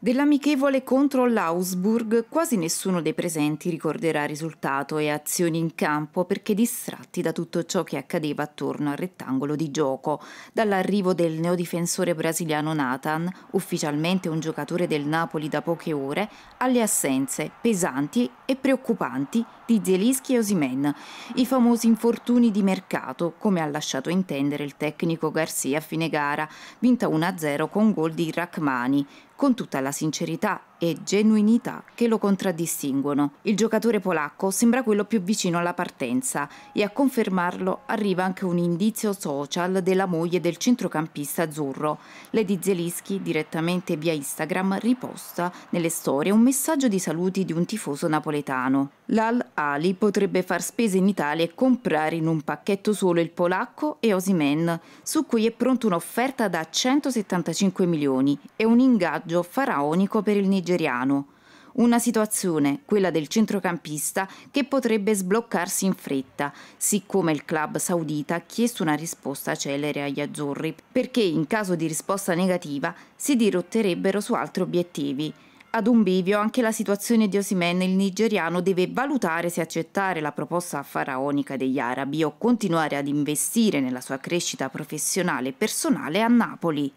Dell'amichevole contro l'Ausburg quasi nessuno dei presenti ricorderà risultato e azioni in campo perché distratti da tutto ciò che accadeva attorno al rettangolo di gioco, dall'arrivo del neodifensore brasiliano Nathan, ufficialmente un giocatore del Napoli da poche ore, alle assenze pesanti e preoccupanti di Zelischi e Osimen, i famosi infortuni di mercato, come ha lasciato intendere il tecnico Garcia a fine gara, vinta 1-0 con gol di Rachmani, con tutta la sincerità e genuinità che lo contraddistinguono. Il giocatore polacco sembra quello più vicino alla partenza e a confermarlo arriva anche un indizio social della moglie del centrocampista azzurro. Lady Zelischi, direttamente via Instagram, riposta nelle storie un messaggio di saluti di un tifoso napoletano. L'Al Ali potrebbe far spese in Italia e comprare in un pacchetto solo il polacco e Osimen, su cui è pronta un'offerta da 175 milioni e un ingaggio faraonico per il Nigeria nigeriano. Una situazione, quella del centrocampista, che potrebbe sbloccarsi in fretta, siccome il club saudita ha chiesto una risposta celere agli azzurri, perché in caso di risposta negativa si dirotterebbero su altri obiettivi. Ad un bivio anche la situazione di Osimen, il nigeriano deve valutare se accettare la proposta faraonica degli arabi o continuare ad investire nella sua crescita professionale e personale a Napoli.